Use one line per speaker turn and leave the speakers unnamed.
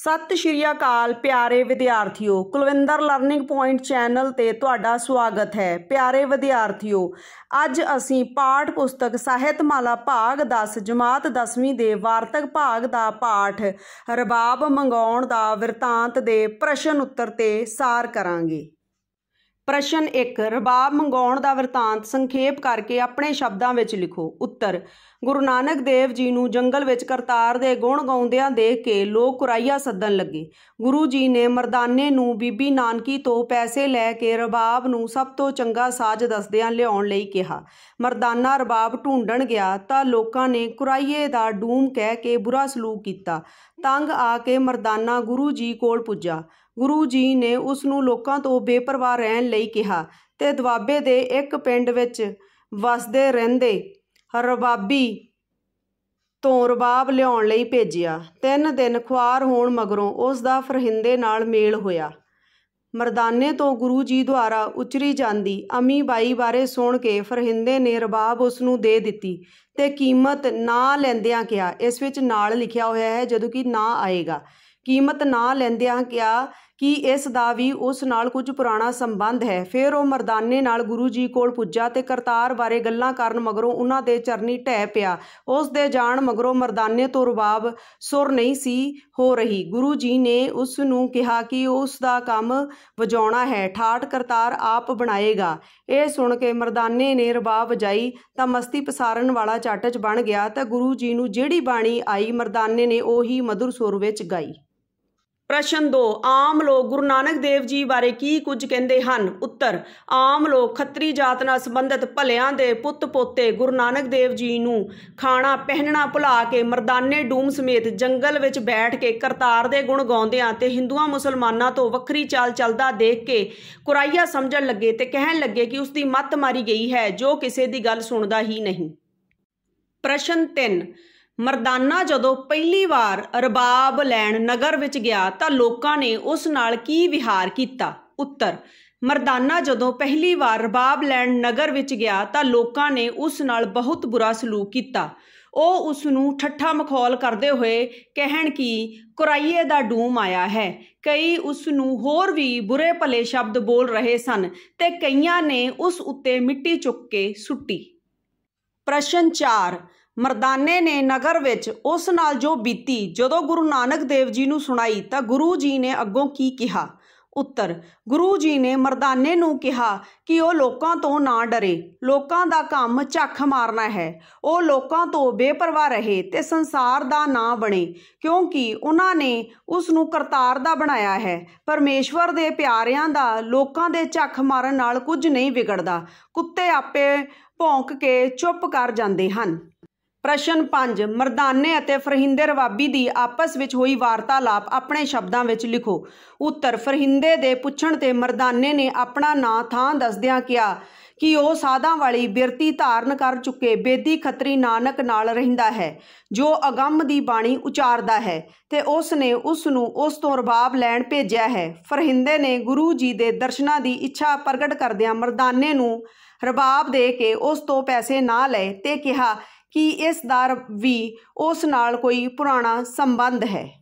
ਸਤਿ ਸ਼੍ਰੀ ਅਕਾਲ ਪਿਆਰੇ ਵਿਦਿਆਰਥੀਓ ਕੁਲਵਿੰਦਰ ਲਰਨਿੰਗ ਪੁਆਇੰਟ ਚੈਨਲ ਤੇ ਤੁਹਾਡਾ ਸਵਾਗਤ ਹੈ ਪਿਆਰੇ ਵਿਦਿਆਰਥੀਓ ਅੱਜ ਅਸੀਂ ਪਾਠ ਪੁਸਤਕ ਸਾਹਿਤਮਾਲਾ ਭਾਗ 10 ਜਮਾਤ 10ਵੀਂ ਦੇ ਵਾਰਤਕ ਭਾਗ ਦਾ ਪਾਠ ਰਬਾਬ ਮੰਗਾਉਣ ਦਾ ਵਰਤਾਂਤ ਦੇ ਪ੍ਰਸ਼ਨ ਉੱਤਰ ਤੇ ਸਾਰ ਕਰਾਂਗੇ ਪ੍ਰਸ਼ਨ 1 ਰਬਾਬ ਮੰਗਾਉਣ ਦਾ ਵਰਤਾਂਤ ਸੰਖੇਪ ਕਰਕੇ ਆਪਣੇ ਸ਼ਬਦਾਂ ਵਿੱਚ ਲਿਖੋ ਉੱਤਰ ਗੁਰੂ ਨਾਨਕ ਦੇਵ ਜੀ ਨੂੰ ਜੰਗਲ ਵਿੱਚ ਕਰਤਾਰ ਦੇ ਗੁਣ ਗਾਉਂਦਿਆਂ ਦੇਖ ਕੇ ਲੋਕ ਕੁਰਾਈਆ ਸੱਦਣ ਲੱਗੇ ਗੁਰੂ ਜੀ ਨੇ ਮਰਦਾਨੇ ਨੂੰ ਬੀਬੀ ਨਾਨਕੀ ਤੋਂ ਪੈਸੇ ਲੈ ਕੇ ਰਬਾਬ ਨੂੰ ਸਭ ਤੋਂ ਚੰਗਾ ਸਾਜ਼ ਦੱਸਦਿਆਂ ਲਿਆਉਣ ਲਈ ਕਿਹਾ ਮਰਦਾਨਾ ਰਬਾਬ ਢੂੰਡਣ ਗਿਆ ਤਾਂ ਲੋਕਾਂ ਨੇ ਕੁਰਾਈਏ ਦਾ ਡੂਮ ਕਹਿ ਕੇ ਬੁਰਾ ਸਲੂਕ ਕੀਤਾ ਤੰਗ ਆ ਕੇ ਮਰਦਾਨਾ ਗੁਰੂ ਜੀ ਕੋਲ ਪੁੱਜਾ ਗੁਰੂ ਜੀ ਨੇ ਉਸ ਨੂੰ ਲੋਕਾਂ ਤੋਂ ਬੇਪਰਵਾਹ ਰਹਿਣ ਲਈ ਕਿਹਾ ਤੇ ਦਵਾਬੇ ਦੇ ਇੱਕ ਪਿੰਡ ਵਿੱਚ ਵਸਦੇ ਰਹਿੰਦੇ ਰਬਾਬੀ ਤੋਂ ਰਬਾਬ ਲਿਆਉਣ ਲਈ ਭੇਜਿਆ ਤਿੰਨ ਦਿਨ ਖੁਆਰ ਹੋਣ ਮਗਰੋਂ ਉਸ ਦਾ ਫਰਹਿੰਦੇ ਨਾਲ ਮੇਲ ਹੋਇਆ ਮਰਦਾਨੇ ਤੋਂ ਗੁਰੂ ਜੀ ਦੁਆਰਾ ਉਚਰੀ ਜਾਂਦੀ ਅਮੀ ਬਾਈ ਬਾਰੇ ਸੁਣ ਕੇ ਫਰਹਿੰਦੇ ਨੇ ਰਬਾਬ ਉਸ ਨੂੰ ਦੇ ਦਿੱਤੀ ਤੇ ਕੀਮਤ ਨਾ ਲੈਂਦਿਆਂ ਕਿਹਾ ਇਸ ਵਿੱਚ ਨਾਲ ਲਿਖਿਆ ਹੋਇਆ ਹੈ ਜਦੋਂ ਕਿ ਨਾ ਆਏਗਾ ਕੀਮਤ ਨਾ ਲੈਂਦਿਆਂ ਕਿਹਾ ਕਿ ਇਸ ਦਾ ਵੀ ਉਸ ਨਾਲ ਕੁਝ ਪੁਰਾਣਾ ਸੰਬੰਧ ਹੈ ਫਿਰ ਉਹ ਮਰਦਾਨੇ ਨਾਲ ਗੁਰੂ ਜੀ ਕੋਲ ਪੁੱਜਾ ਤੇ ਕਰਤਾਰ ਬਾਰੇ ਗੱਲਾਂ ਕਰਨ ਮਗਰੋਂ ਉਹਨਾਂ ਦੇ ਚਰਨੀ ਢਹਿ ਪਿਆ ਉਸ ਦੇ ਜਾਣ ਮਗਰੋਂ ਮਰਦਾਨੇ ਤੋਂ ਰਬਾਬ ਸੁਰ ਨਹੀਂ ਸੀ ਹੋ ਰਹੀ ਗੁਰੂ ਜੀ ਨੇ ਉਸ ਨੂੰ ਕਿਹਾ ਕਿ ਉਸ ਦਾ ਕੰਮ ਵਜਾਉਣਾ ਹੈ ਠਾਠ ਕਰਤਾਰ ਆਪ ਬਣਾਏਗਾ ਇਹ ਸੁਣ ਕੇ ਮਰਦਾਨੇ ਨੇ ਰਬਾਬ ਵਜਾਈ ਤਾਂ ਮਸਤੀ ਪਸਾਰਨ ਵਾਲਾ ਚਾਟਚ ਬਣ ਗਿਆ ਤਾਂ ਗੁਰੂ ਜੀ ਨੂੰ ਜਿਹੜੀ ਬਾਣੀ ਆਈ ਮਰਦਾਨੇ ਨੇ ਉਹੀ ਮధుਰ ਸੁਰ ਵਿੱਚ ਗਾਈ ਪ੍ਰਸ਼ਨ 2 ਆਮ ਲੋਕ ਗੁਰੂ ਨਾਨਕ ਦੇਵ ਜੀ ਬਾਰੇ ਕੀ ਕੁਝ ਕਹਿੰਦੇ ਹਨ ਉੱਤਰ ਆਮ ਲੋਕ ਖੱਤਰੀ ਜਾਤ ਨਾਲ ਸੰਬੰਧਿਤ ਭਲਿਆਂ ਦੇ ਪੁੱਤ ਪੋਤੇ ਗੁਰੂ ਨਾਨਕ ਦੇਵ ਜੀ ਨੂੰ ਖਾਣਾ ਪਹਿਨਣਾ ਭੁਲਾ ਕੇ ਮਰਦਾਨੇ ਡੂਮ ਸਮੇਤ ਜੰਗਲ ਵਿੱਚ ਬੈਠ ਕੇ ਕਰਤਾਰ ਦੇ ਗੁਣ ਗਾਉਂਦਿਆਂ ਤੇ ਹਿੰਦੂਆਂ ਮੁਸਲਮਾਨਾਂ ਤੋਂ ਵੱਖਰੀ ਚਾਲ ਚੱਲਦਾ ਦੇਖ ਕੇ ਕੁਰਾਈਆ ਸਮਝਣ ਲੱਗੇ ਤੇ ਕਹਿਣ ਲੱਗੇ ਕਿ ਉਸ ਦੀ ਮੱਤ ਮਾਰੀ ਗਈ ਹੈ ਜੋ ਕਿਸੇ ਦੀ ਗੱਲ ਸੁਣਦਾ ਹੀ ਨਹੀਂ ਪ੍ਰਸ਼ਨ 3 ਮਰਦਾਨਾ ਜਦੋਂ ਪਹਿਲੀ ਵਾਰ ਰਬਾਬ ਲੈਣ ਨਗਰ ਵਿੱਚ ਗਿਆ ਤਾਂ ਲੋਕਾਂ ਨੇ ਉਸ ਨਾਲ ਕੀ ਵਿਹਾਰ ਕੀਤਾ ਉੱਤਰ ਮਰਦਾਨਾ ਜਦੋਂ ਪਹਿਲੀ ਵਾਰ ਰਬਾਬ ਲੈਣ ਨਗਰ ਵਿੱਚ ਗਿਆ ਤਾਂ ਲੋਕਾਂ ਨੇ ਉਸ ਨਾਲ ਬਹੁਤ ਬੁਰਾ ਸਲੂਕ ਕੀਤਾ ਉਹ ਉਸ ਨੂੰ ਠੱਠਾ ਮਖੌਲ ਕਰਦੇ ਹੋਏ ਕਹਿਣ ਕਿ ਕੁਰਾਈਏ ਦਾ ਡੂਮ ਆਇਆ ਹੈ ਕਈ ਉਸ ਨੂੰ ਹੋਰ ਵੀ ਬੁਰੇ ਭਲੇ ਸ਼ਬਦ ਬੋਲ ਰਹੇ ਸਨ ਤੇ ਕਈਆਂ ਨੇ ਉਸ ਉੱਤੇ ਮਿੱਟੀ ਚੁੱਕ ਕੇ ਸੁੱਟੀ ਪ੍ਰਸ਼ਨ 4 ਮਰਦਾਨੇ ਨੇ ਨਗਰ ਵਿੱਚ ਉਸ ਨਾਲ ਜੋ ਬੀਤੀ ਜਦੋਂ ਗੁਰੂ ਨਾਨਕ ਦੇਵ ਜੀ ਨੂੰ ਸੁਣਾਈ ਤਾਂ ਗੁਰੂ ਜੀ ਨੇ ਅੱਗੋਂ ਕੀ ਕਿਹਾ ਉੱਤਰ ਗੁਰੂ ਜੀ ਨੇ ਮਰਦਾਨੇ ਨੂੰ ਕਿਹਾ ਕਿ ਉਹ ਲੋਕਾਂ ਤੋਂ ਨਾ ਡਰੇ ਲੋਕਾਂ ਦਾ ਕੰਮ ਝੱਖ ਮਾਰਨਾ ਹੈ ਉਹ ਲੋਕਾਂ ਤੋਂ ਬੇਪਰਵਾਹ ਰਹੇ ਤੇ ਸੰਸਾਰ ਦਾ ਨਾ ਬਣੇ ਕਿਉਂਕਿ ਉਹਨਾਂ ਨੇ ਉਸ ਨੂੰ ਕਰਤਾਰ ਦਾ ਬਣਾਇਆ ਹੈ ਪਰਮੇਸ਼ਵਰ ਦੇ ਪਿਆਰਿਆਂ ਦਾ ਲੋਕਾਂ ਦੇ ਝੱਖ ਮਾਰਨ ਨਾਲ ਕੁਝ ਨਹੀਂ ਵਿਗੜਦਾ ਕੁੱਤੇ ਆਪੇ ਭੌਂਕ ਕੇ ਚੁੱਪ ਕਰ ਜਾਂਦੇ ਹਨ ਪ੍ਰਸ਼ਨ 5 ਮਰਦਾਨੇ ਅਤੇ ਫਰਹਿੰਦੇ ਰਵਾਬੀ ਦੀ ਆਪਸ ਵਿੱਚ ਹੋਈ ਵਾਰਤਾਲਾਪ ਆਪਣੇ ਸ਼ਬਦਾਂ ਵਿੱਚ ਲਿਖੋ ਉੱਤਰ ਫਰਹਿੰਦੇ ਦੇ ਪੁੱਛਣ ਤੇ ਮਰਦਾਨੇ ਨੇ ਆਪਣਾ ਨਾਂ ਥਾਂ ਦੱਸਦਿਆਂ ਕਿਹਾ ਕਿ ਉਹ ਸਾਧਾਂ ਵਾਲੀ ਬਿਰਤੀ ਧਾਰਨ ਕਰ ਚੁੱਕੇ ਬੇਦੀ ਖੱਤਰੀ ਨਾਨਕ ਨਾਲ ਰਹਿੰਦਾ ਹੈ ਜੋ ਅਗੰਮ ਦੀ ਬਾਣੀ ਉਚਾਰਦਾ ਹੈ ਤੇ ਉਸ ਨੇ ਉਸ ਨੂੰ ਉਸ ਤੋਂ ਰਬਾਬ ਲੈਣ ਭੇਜਿਆ ਹੈ ਫਰਹਿੰਦੇ ਨੇ ਗੁਰੂ ਜੀ ਦੇ ਦਰਸ਼ਨਾਂ ਦੀ ਇੱਛਾ ਪ੍ਰਗਟ ਕਰਦਿਆਂ ਮਰਦਾਨੇ ਨੂੰ ਰਬਾਬ ਦੇ ਕੇ ਉਸ ਤੋਂ ਪੈਸੇ ਨਾ ਲਏ ਤੇ ਕਿਹਾ ਕਿ ਇਸ ਦਾ ਵੀ ਉਸ ਨਾਲ ਕੋਈ ਪੁਰਾਣਾ ਸੰਬੰਧ ਹੈ